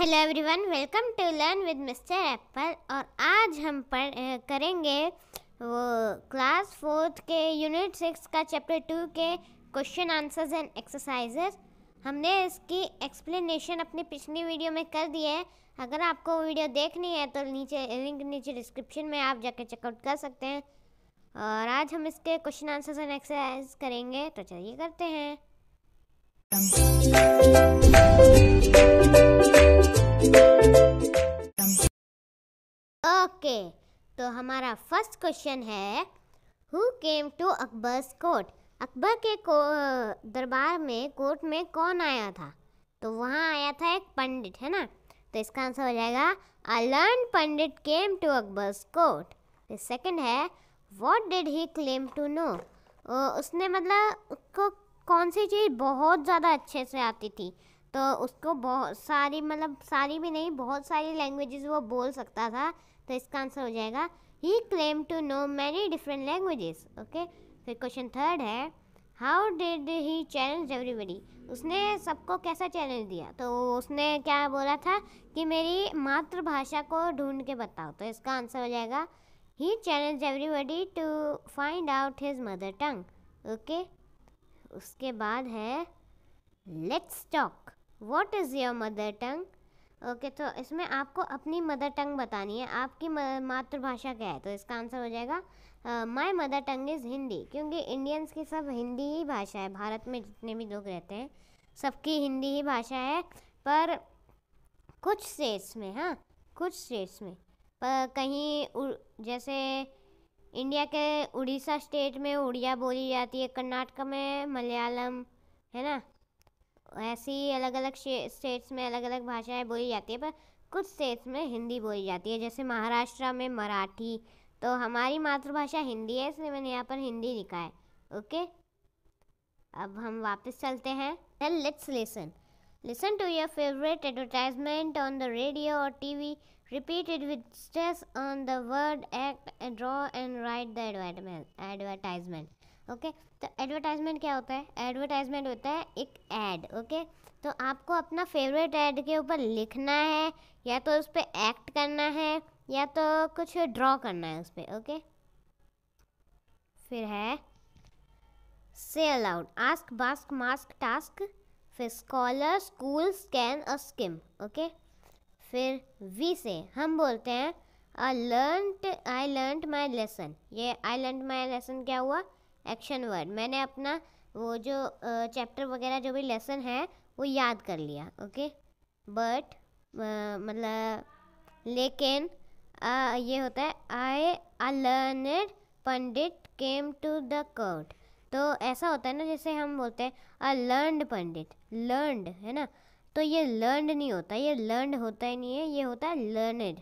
Hello everyone welcome to learn with mister Apple और आज हम पढ़ करेंगे वो क्लास फोर्थ के यूनिट सिक्स का चैप्टर टू के क्वेश्चन आंसर्स एंड एक्सरसाइजेस हमने इसकी एक्सप्लेनेशन अपनी पिछली वीडियो में कर दी है अगर आपको वीडियो देखनी है तो नीचे लिंक नीचे डिस्क्रिप्शन में आप जाके चेकआउट कर सकते हैं और आज हम इसके क्वेश्चन आंसर्स एंड एक्सरसाइज करेंगे तो चलिए करते हैं हमारा फर्स्ट क्वेश्चन है who came to Akbar's court Akbar के को दरबार में कोर्ट में कौन आया था तो वहाँ आया था एक पंडित है ना तो इसका आंसर हो जाएगा a learn pandit came to Akbar's court फिर है what did he claim to know उसने मतलब उसको कौन सी चीज़ बहुत ज़्यादा अच्छे से आती थी तो उसको बहुत सारी मतलब सारी भी नहीं बहुत सारी लैंग्वेजेस वो बोल सकता था तो इसका आंसर हो जाएगा he claim to know many different languages okay फिर क्वेश्चन थर्ड है how did he challenge everybody उसने सबको कैसा चैलेंज दिया तो उसने क्या बोला था कि मेरी मातृभाषा को ढूंढ के बताओ तो इसका आंसर हो जाएगा he challenge everybody to find out his mother tongue okay उसके बाद है let's talk what is your mother tongue okay तो इसमें आपको अपनी मदर टंग बतानी है आपकी मातृभाषा क्या है तो इसका आंसर हो जाएगा my mother tongue is Hindi क्योंकि इंडियंस की सब हिंदी ही भाषा है भारत में जितने भी लोग रहते हैं सबकी हिंदी ही भाषा है पर कुछ स्टेट्स में हाँ कुछ स्टेट्स में पर कहीं जैसे इंडिया के उड़ीसा स्टेट में उड़िया बोली जाती है कर्नाटक में मलयालम है ना ऐसी अलग अलग स्टेट्स में अलग अलग भाषाएं बोली जाती है पर कुछ स्टेट्स में हिंदी बोली जाती है जैसे महाराष्ट्र में मराठी तो हमारी मातृभाषा हिंदी है इसलिए मैंने यहाँ पर हिंदी लिखा है ओके अब हम वापस चलते हैं then let's listen listen to your favourite advertisement on the radio और we repeat with with on on the word act draw and write the advertisement okay तो एडवर्टाइजमेंट क्या होता है एडवर्टाइजमेंट होता है एक एड ओके तो आपको अपना फेवरेट एड के ऊपर लिखना है या तो उस पर एक्ट करना है या तो कुछ ड्रॉ करना है उस पर ओके फिर है say aloud ask bask mask task फिर स्कॉलर स्कूल स्कैन और स्किम ओके फिर वी से हम बोलते हैं I learn I learn my lesson ये आई लर्न माई लेसन क्या हुआ एक्शन वर्ड मैंने अपना वो जो चैप्टर वगैरह जो भी लेसन है वो याद कर लिया ओके बट मतलब लेकिन आ, ये होता है I ah learned pandit came to the court तो ऐसा होता है ना जैसे हम बोलते हैं अ लर्नड पंडित लर्नड है ना तो ये लर्नड नहीं होता ये लर्नड होता ही नहीं है ये होता है learned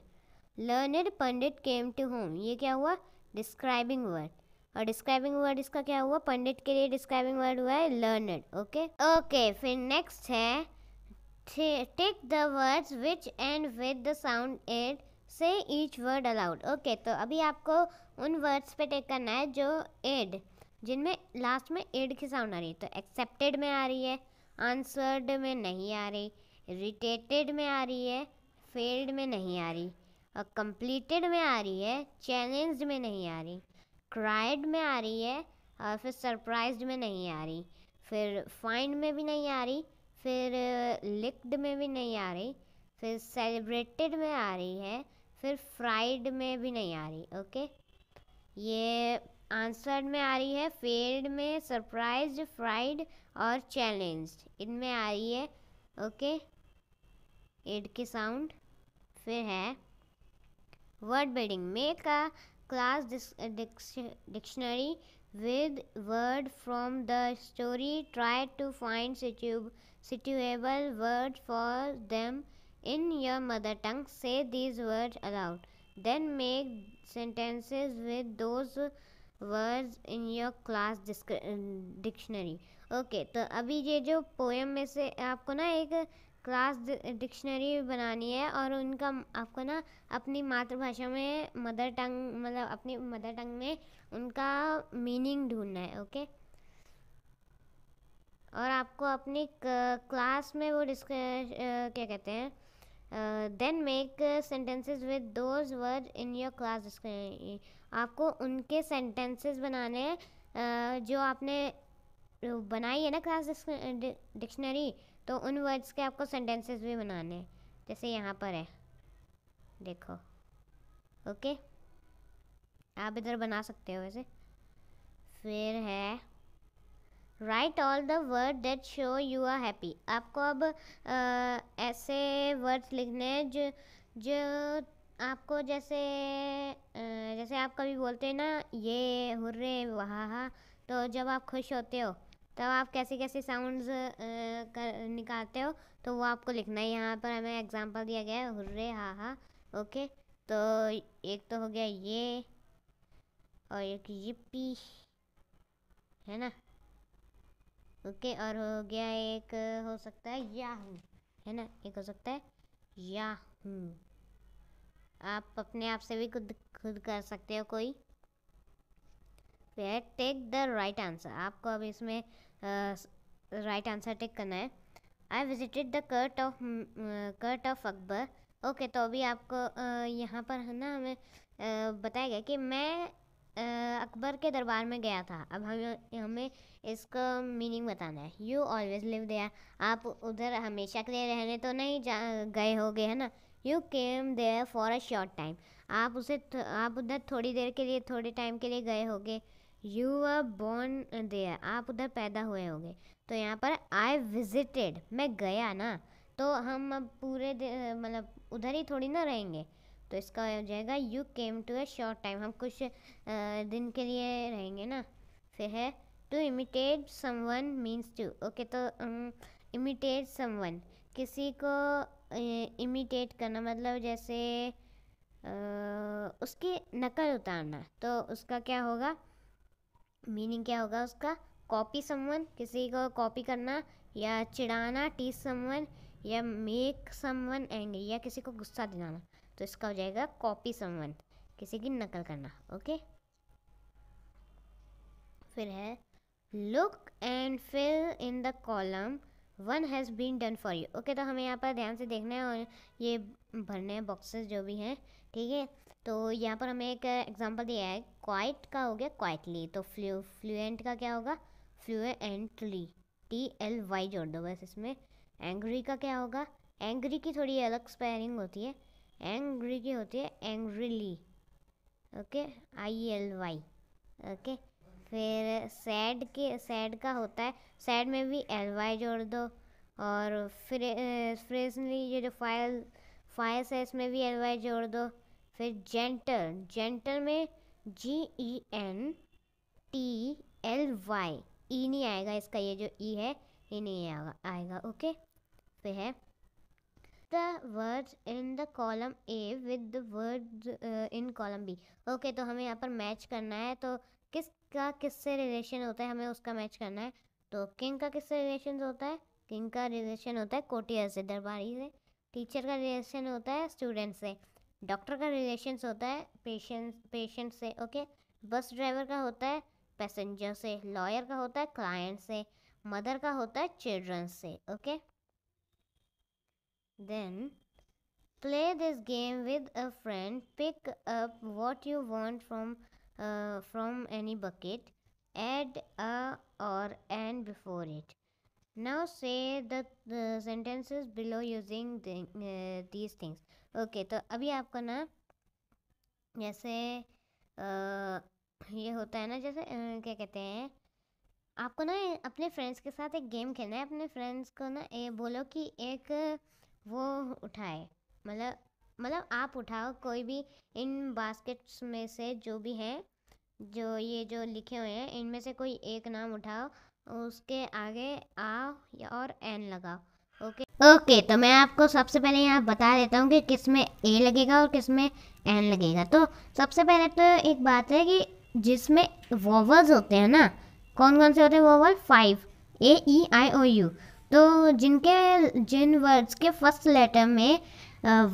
learned pandit came to home ये क्या हुआ डिस्क्राइबिंग वर्ड और डिस्क्राइबिंग वर्ड इसका क्या हुआ पंडित के लिए डिस्क्राइबिंग वर्ड हुआ है लर्नड ओके ओके फिर नेक्स्ट है take the words which end with the sound ed say each word aloud okay तो अभी आपको उन वर्ड्स पे टेक करना है जो एड जिनमें लास्ट में एड की साउंड आ रही है तो एक्सेप्टेड में आ रही है आंसर्ड में नहीं आ रही रिटेटेड में आ रही है फेल्ड में नहीं आ रही और कंप्लीटेड में आ रही है चैलेंज्ड में नहीं आ रही क्राइड में आ रही है और फिर सरप्राइज में नहीं आ रही फिर फाइंड में भी नहीं आ रही फिर लिक्ड uh, में भी नहीं आ रही फिर सेलिब्रेटेड में आ रही है फिर फ्राइड में भी नहीं आ रही ओके ये आंसर्ड में आ रही है फेल्ड में सरप्राइज फ्राइड और चैलेंज इनमें आ रही है ओके एड के साउंड फिर है word building make a class dictionary with word from the story. Try to find suitable word for them in your mother tongue. Say these words aloud. Then make sentences with those words in your class dictionary okay तो अभी ये जो poem में से आपको ना एक class dictionary बनानी है और उनका आपको ना अपनी मातृभाषा में मदर टंग मतलब अपनी मदर टंग में उनका मीनिंग ढूंढना है ओके और आपको अपनी क्लास में वो डिस्क क्या कहते हैं then make sentences with those word in your class disc आपको उनके सेंटेंसेस बनाने हैं जो आपने बनाई है ना क्लास डिक्शनरी तो उन वर्ड्स के आपको सेंटेंसेस भी बनाने हैं जैसे यहाँ पर है देखो ओके आप इधर बना सकते हो वैसे फिर है write all the word that show you are happy आपको अब आ, ऐसे वर्ड्स लिखने हैं जो जो आपको जैसे जैसे आप कभी बोलते हैं ना ये हुर्रे वाह तो जब आप खुश होते हो तब आप कैसे कैसे साउंड्स निकालते हो तो वो आपको लिखना है यहाँ पर हमें एग्जांपल दिया गया है हुर्रे हा हा ओके तो एक तो हो गया ये और एक यिप्पी है ना ओके और हो गया एक हो सकता है याहू है ना एक हो सकता है याहू आप अपने आप से भी खुद खुद कर सकते हो कोई टेक द राइट आंसर आपको अब इसमें राइट आंसर टिक करना है I visited the court of court of Akbar okay तो अभी आपको uh, यहाँ पर है ना हमें uh, बताया गया कि मैं uh, अकबर के दरबार में गया था अब हमें हमें इसका मीनिंग बताना है यू ऑलवेज लिव देयर आप उधर हमेशा के लिए रहने तो नहीं जा गए गए है ना you came there for a short time आप उसे आप उधर थोड़ी देर के लिए थोड़े टाइम के लिए गए होगे यू आर बॉर्न देयर आप उधर पैदा हुए होंगे तो यहाँ पर आई विजिटेड मैं गया ना तो हम अब पूरे मतलब उधर ही थोड़ी ना रहेंगे तो इसका हो जाएगा you came to a short time हम कुछ आ, दिन के लिए रहेंगे ना फिर है to imitate someone means to okay तो इमिटेट वन किसी को इमिटेट करना मतलब जैसे आ, उसकी नकल उतारना तो उसका क्या होगा मीनिंग क्या होगा उसका कॉपी समवन किसी को कॉपी करना या चिढ़ाना टीस समवन या मेक समवन एंग्री या किसी को गुस्सा दिलाना तो इसका हो जाएगा कॉपी समवन किसी की नकल करना ओके फिर है look and fill in the column one has been done for you okay तो हमें यहाँ पर ध्यान से देखना है और ये भरने हैं बॉक्सेस जो भी हैं ठीक है तो यहाँ पर हमें एक एग्जांपल दिया है क्वाइट का हो गया क्वाइटली तो फ्लू फ्लुएंट का क्या होगा फ्लुएंटली टी एल वाई जोड़ दो बस इसमें एंग्री का क्या होगा एंग्री की थोड़ी अलग स्पेलिंग होती है एंग्री की होती है angrily okay I L Y okay फिर सैड के सैड का होता है सैड में भी एल वाई जोड़ दो और फ्रे फ्रेजली eh, ये जो फाइल फाइल्स है इसमें भी एल वाई जोड़ दो फिर जेंटल जेंटल में G E N T L Y E नहीं आएगा इसका ये जो ई e है ये नहीं आएगा आएगा ओके फिर है the words in the column A with the words in column B okay तो हमें यहाँ पर मैच करना है तो किसका किससे रिलेशन होता है हमें उसका मैच करना है तो किंग का किससे रिलेशन होता है किंग का रिलेशन होता है कोटियर से दरबारी से टीचर का रिलेशन होता है स्टूडेंट से डॉक्टर का रिलेशन होता है पेशेंट पेशेंट से ओके बस ड्राइवर का होता है पैसेंजर से लॉयर का होता है क्लाइंट से मदर का होता है चिल्ड्रन से okay then play this game with a friend pick up what you want from from any bucket add a or an before it now say sentences below using these using okay तो अभी आपको ना जैसे आ, ये होता है ना जैसे आ, क्या कहते हैं आपको ना अपने फ्रेंड्स के साथ एक गेम खेलना है अपने फ्रेंड्स को ना ये बोलो कि एक वो उठाए मतलब मतलब आप उठाओ कोई भी इन बास्केट्स में से जो भी हैं जो ये जो लिखे हुए हैं इनमें से कोई एक नाम उठाओ उसके आगे आ और एन लगाओ ओके okay, तो मैं आपको सबसे पहले यहाँ बता देता हूँ कि किस में ए लगेगा और किस में एन लगेगा तो सबसे पहले तो एक बात है कि जिसमें वोवल्स होते हैं ना कौन कौन से होते हैं vowel five A E I O U तो जिनके जिन वर्ड्स के फर्स्ट लेटर में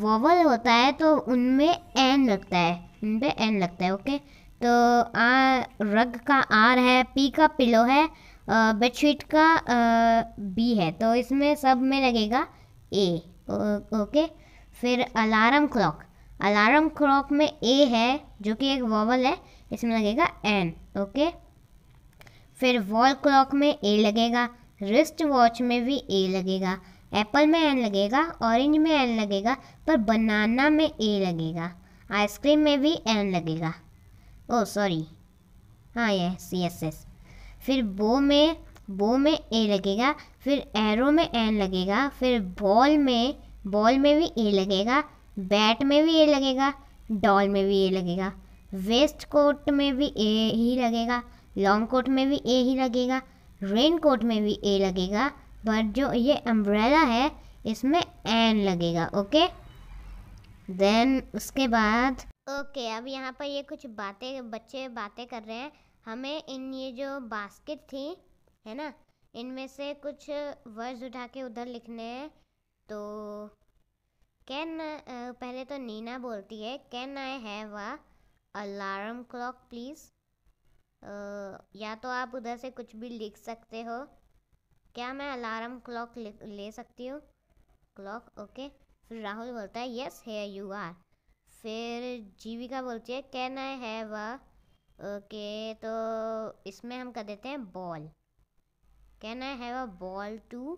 वोवल होता है तो उनमें एन लगता है उन पर एन लगता है ओके तो आ रग का आर है पी का पिलो है बेडशीट का बी है तो इसमें सब में लगेगा ए ओ, ओके फिर अलार्म क्लॉक अलार्म क्लॉक में ए है जो कि एक वॉवल है इसमें लगेगा एन ओके फिर वॉल क्लॉक में ए लगेगा रिस्ट वॉच में भी ए लगेगा एप्पल में एन लगेगा ऑरेंज में एन लगेगा पर बनाना में ए लगेगा आइसक्रीम में भी एन लगेगा ओ oh, सॉरी हाँ ये यस यस फिर बो में बो में ए लगेगा फिर एरो में एन लगेगा फिर बॉल में बॉल में भी ए लगेगा बैट में भी ए लगेगा डॉल में भी ए लगेगा वेस्ट कोट में भी ए ही लगेगा लॉन्ग कोट में भी ए ही लगेगा रेन कोट में भी ए लगेगा बट जो ये अम्ब्रेला है इसमें एन लगेगा ओके देन उसके बाद ओके अब यहाँ पर ये कुछ बातें बच्चे बातें कर रहे हैं हमें इन ये जो बास्केट थी है ना इनमें से कुछ वर्ड्स उठा के उधर लिखने हैं तो कैन पहले तो नीना बोलती है can I have a alarm clock please या तो आप उधर से कुछ भी लिख सकते हो क्या मैं अलार्म क्लॉक ले सकती हूँ क्लॉक ओके फिर राहुल बोलता है यस हेयर यू आर फिर जीविका बोलती है can I have a okay तो इसमें हम कर देते हैं ball can I have a ball too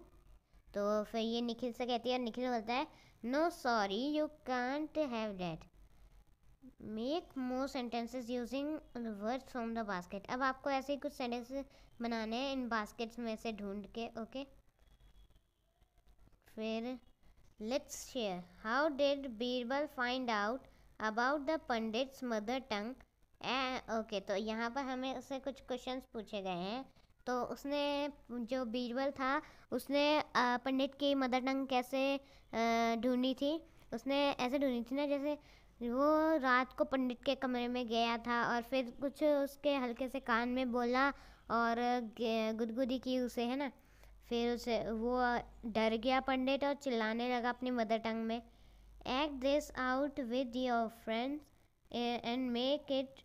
तो फिर ये निखिल से कहती है निखिल बोलता है no sorry you can't have that make more sentences using words from the basket अब आपको ऐसे ही कुछ सेंटेंस बनाने हैं इन बास्केट्स में से ढूंढ के ओके फिर let's share how did Birbal find out about the pandit's mother tongue uh, okay तो यहाँ पर हमें उससे कुछ क्वेश्चंस पूछे गए हैं तो उसने जो बीरबल था उसने पंडित की मदर टंग कैसे ढूंढी थी उसने ऐसे ढूंढी थी ना जैसे वो रात को पंडित के कमरे में गया था और फिर कुछ उसके हल्के से कान में बोला और गुदगुदी की उसे है ना फिर उसे वो डर गया पंडित और चिल्लाने लगा अपनी मदर टंग में act this out with your friends and make it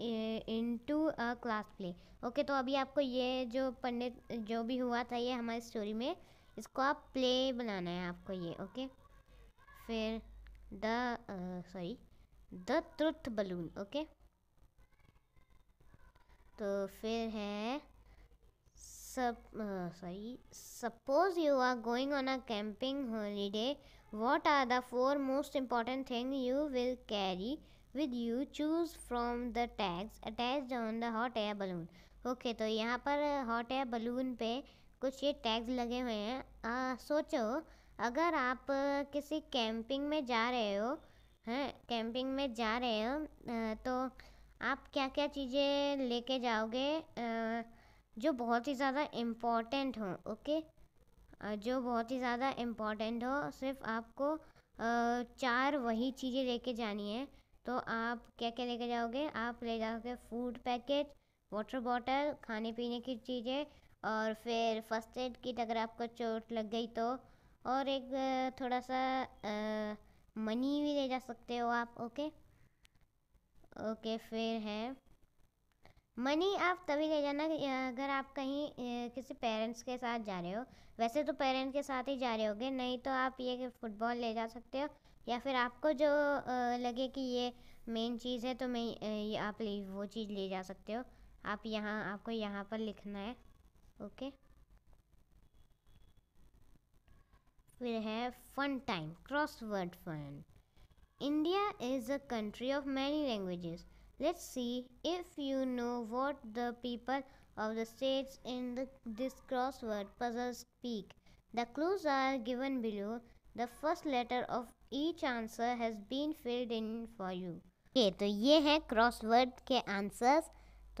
into a class play okay तो अभी आपको ये जो पढ़ने जो भी हुआ था ये हमारी स्टोरी में इसको आप प्ले बनाना है आपको ये ओके फिर the sorry the truth balloon okay तो फिर है सब sorry suppose you are going on a camping holiday what are the four most important thing you will carry with you choose from the tags attached on the hot air balloon okay तो यहाँ पर hot air balloon पे कुछ ये tags लगे हुए हैं आ, uh, सोचो अगर आप uh, किसी कैंपिंग में जा रहे हो हैं कैंपिंग में जा रहे हो uh, तो आप क्या क्या चीज़ें लेके जाओगे जो बहुत ही ज़्यादा इम्पोर्टेंट हो ओके जो बहुत ही ज़्यादा इम्पॉर्टेंट हो सिर्फ आपको चार वही चीज़ें लेके जानी है तो आप क्या क्या लेके जाओगे आप ले जाओगे फूड पैकेट वाटर बॉटल खाने पीने की चीज़ें और फिर फर्स्ट एड किट अगर आपको चोट लग गई तो और एक थोड़ा सा आ, मनी भी ले जा सकते हो आप ओके ओके फिर है मनी आप तभी ले जाना अगर आप कहीं किसी पेरेंट्स के साथ जा रहे हो वैसे तो पेरेंट्स के साथ ही जा रहे होगे नहीं तो आप ये फुटबॉल ले जा सकते हो या फिर आपको जो लगे कि ये मेन चीज़ है तो मैं ये आप ले वो चीज़ ले जा सकते हो आप यहाँ आपको यहाँ पर लिखना है ओके फिर है fun time crossword fun India is a country of many language let's see if you know what the people of the states in this crossword puzzle speak the clues are given below the first letter of each answer has been filled in for you okay तो ये हैं crossword के answers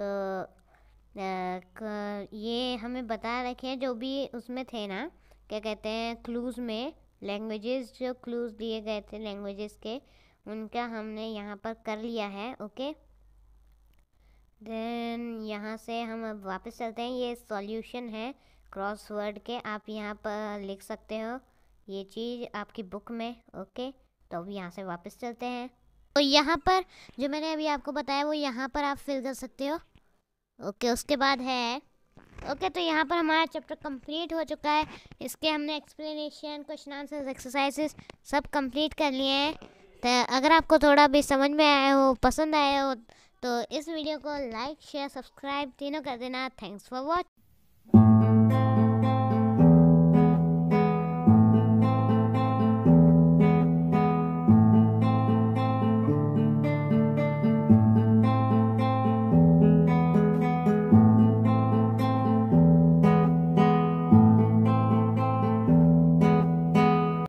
तो ये हमें बता रखे हैं जो भी उसमें थे ना क्या कहते हैं क्लूज़ में लैंग्वेजेस जो क्लूज़ दिए गए थे लैंग्वेजेस के उनका हमने यहाँ पर कर लिया है ओके देन यहाँ से हम अब वापस चलते हैं ये सॉल्यूशन है क्रॉसवर्ड के आप यहाँ पर लिख सकते हो ये चीज़ आपकी बुक में ओके तो अब यहाँ से वापस चलते हैं तो यहाँ पर जो मैंने अभी आपको बताया वो यहाँ पर आप फिल कर सकते हो ओके उसके बाद है ओके तो यहाँ पर हमारा चैप्टर कंप्लीट हो चुका है इसके हमने एक्सप्लेनेशन क्वेश्चन आंसर्स एक्सरसाइजेस सब कंप्लीट कर लिए हैं तो अगर आपको थोड़ा भी समझ में आया हो पसंद आया हो तो इस वीडियो को लाइक शेयर सब्सक्राइब तीनों कर देना थैंक्स फॉर वॉच